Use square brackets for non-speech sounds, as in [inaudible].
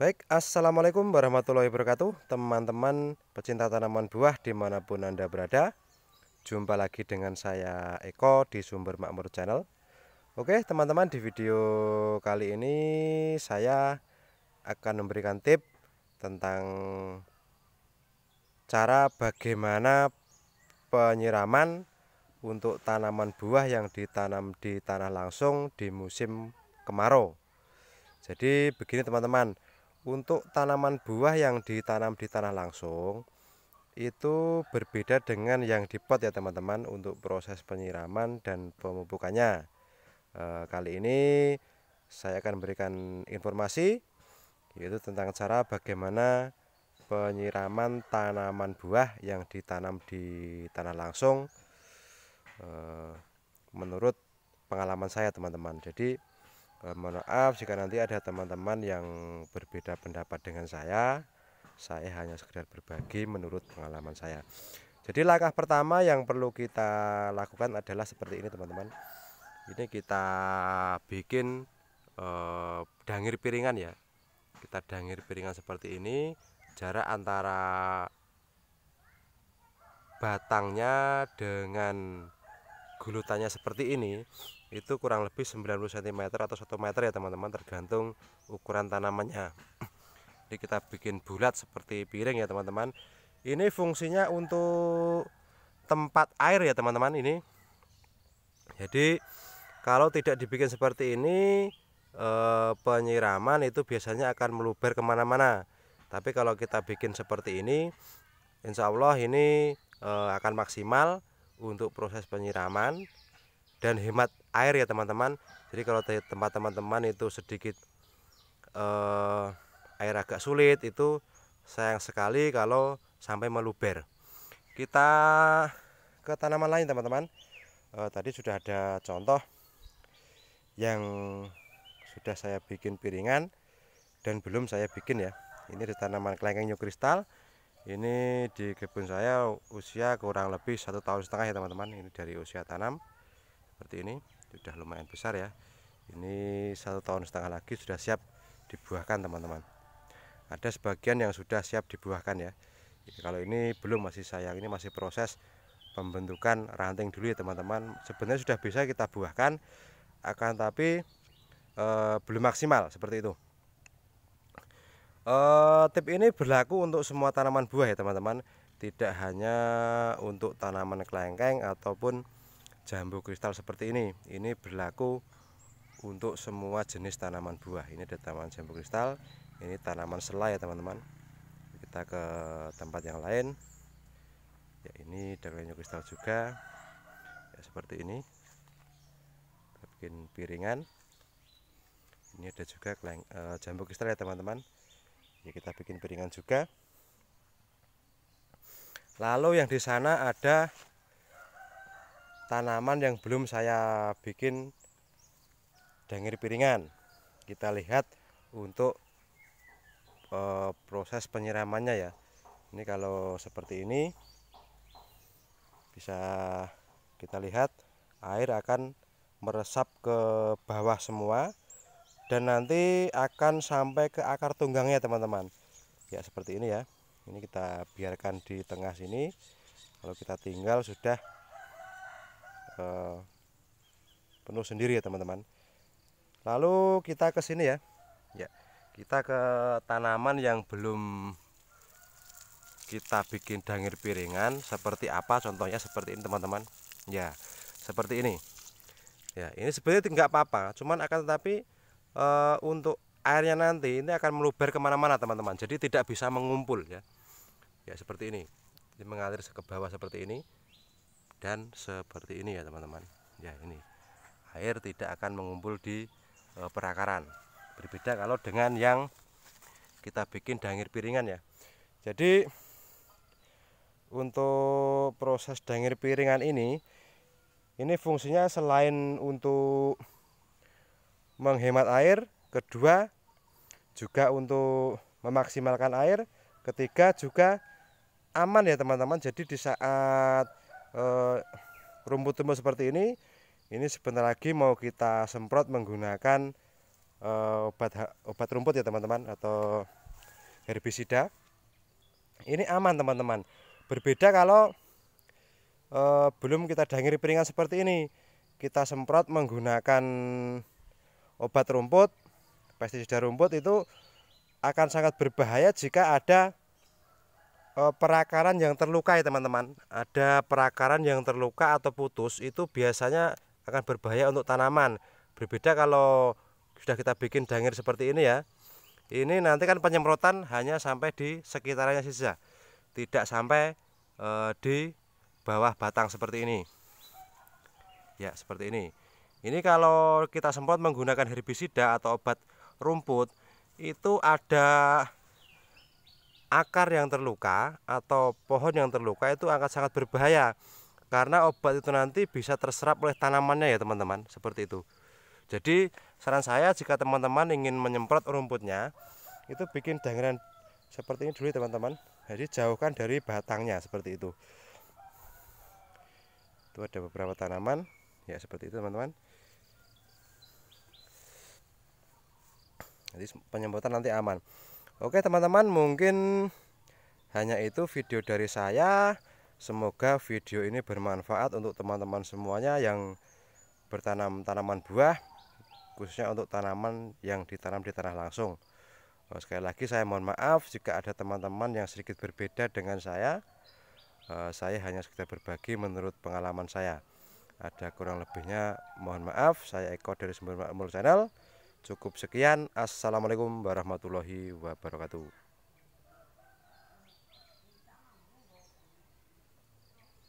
Baik, Assalamualaikum warahmatullahi wabarakatuh Teman-teman pecinta tanaman buah dimanapun Anda berada Jumpa lagi dengan saya Eko di Sumber Makmur Channel Oke teman-teman di video kali ini saya akan memberikan tip tentang cara bagaimana penyiraman untuk tanaman buah yang ditanam di tanah langsung di musim kemarau jadi begini teman-teman untuk tanaman buah yang ditanam di tanah langsung itu berbeda dengan yang di pot ya teman-teman untuk proses penyiraman dan pemupukannya e, kali ini saya akan memberikan informasi yaitu tentang cara bagaimana penyiraman tanaman buah yang ditanam di tanah langsung e, menurut pengalaman saya teman-teman jadi Eh, mohon maaf jika nanti ada teman-teman yang berbeda pendapat dengan saya saya hanya sekedar berbagi menurut pengalaman saya jadi langkah pertama yang perlu kita lakukan adalah seperti ini teman-teman ini kita bikin eh, dangir piringan ya kita dangir piringan seperti ini jarak antara batangnya dengan gulutannya seperti ini itu kurang lebih 90 cm atau 1 meter ya teman-teman tergantung ukuran tanamannya jadi [clears throat] kita bikin bulat seperti piring ya teman-teman ini fungsinya untuk tempat air ya teman-teman ini jadi kalau tidak dibikin seperti ini eh, penyiraman itu biasanya akan meluber kemana-mana tapi kalau kita bikin seperti ini insya Allah ini eh, akan maksimal untuk proses penyiraman dan hemat air ya teman-teman jadi kalau tempat teman-teman itu sedikit eh, air agak sulit itu sayang sekali kalau sampai meluber kita ke tanaman lain teman-teman eh, tadi sudah ada contoh yang sudah saya bikin piringan dan belum saya bikin ya ini di tanaman kelengkeng new kristal ini di kebun saya usia kurang lebih satu tahun setengah ya teman-teman ini dari usia tanam seperti ini sudah lumayan besar ya ini satu tahun setengah lagi sudah siap dibuahkan teman-teman ada sebagian yang sudah siap dibuahkan ya Jadi kalau ini belum masih sayang ini masih proses pembentukan ranting dulu ya teman-teman sebenarnya sudah bisa kita buahkan akan tapi e, belum maksimal seperti itu e, tip ini berlaku untuk semua tanaman buah ya teman-teman tidak hanya untuk tanaman kelengkeng ataupun jambu kristal seperti ini ini berlaku untuk semua jenis tanaman buah ini ada tanaman jambu kristal ini tanaman selai ya teman-teman kita ke tempat yang lain ya ini daunnya kristal juga ya seperti ini kita bikin piringan ini ada juga keleng, e, eh, jambu kristal ya teman-teman ya kita bikin piringan juga lalu yang di sana ada tanaman yang belum saya bikin dengir piringan kita lihat untuk e, proses penyiramannya ya ini kalau seperti ini bisa kita lihat air akan meresap ke bawah semua dan nanti akan sampai ke akar tunggangnya teman-teman ya seperti ini ya ini kita biarkan di tengah sini kalau kita tinggal sudah ke penuh sendiri ya teman-teman lalu kita ke sini ya ya kita ke tanaman yang belum kita bikin dangir piringan seperti apa contohnya seperti ini teman-teman ya seperti ini ya ini sebenarnya tidak apa-apa cuman akan tetapi e, untuk airnya nanti ini akan meluber kemana-mana teman-teman jadi tidak bisa mengumpul ya ya seperti ini mengalir ke bawah seperti ini dan seperti ini ya teman-teman ya ini air tidak akan mengumpul di e, perakaran berbeda kalau dengan yang kita bikin dangir piringan ya jadi untuk proses dangir piringan ini ini fungsinya selain untuk menghemat air kedua juga untuk memaksimalkan air ketiga juga aman ya teman-teman jadi di saat Eh, rumput tumbuh seperti ini ini sebentar lagi mau kita semprot menggunakan eh, obat obat rumput ya teman-teman atau herbisida ini aman teman-teman berbeda kalau eh, belum kita dangiri piringan seperti ini kita semprot menggunakan obat rumput pestisida rumput itu akan sangat berbahaya jika ada Eh, perakaran yang terluka ya teman-teman ada perakaran yang terluka atau putus itu biasanya akan berbahaya untuk tanaman berbeda kalau sudah kita bikin dangir seperti ini ya ini nanti kan penyemprotan hanya sampai di sekitarnya saja tidak sampai e, di bawah batang seperti ini ya seperti ini ini kalau kita semprot menggunakan herbisida atau obat rumput itu ada akar yang terluka atau pohon yang terluka itu akan sangat berbahaya karena obat itu nanti bisa terserap oleh tanamannya ya teman-teman seperti itu jadi saran saya jika teman-teman ingin menyemprot rumputnya itu bikin dangeran seperti ini dulu ya, teman-teman jadi jauhkan dari batangnya seperti itu itu ada beberapa tanaman ya seperti itu teman-teman jadi penyemprotan nanti aman Oke teman-teman mungkin hanya itu video dari saya Semoga video ini bermanfaat untuk teman-teman semuanya yang bertanam tanaman buah Khususnya untuk tanaman yang ditanam di tanah langsung oh, Sekali lagi saya mohon maaf jika ada teman-teman yang sedikit berbeda dengan saya eh, Saya hanya sekedar berbagi menurut pengalaman saya Ada kurang lebihnya mohon maaf Saya Eko dari Sumber Makmur Channel Cukup sekian. Assalamualaikum warahmatullahi wabarakatuh.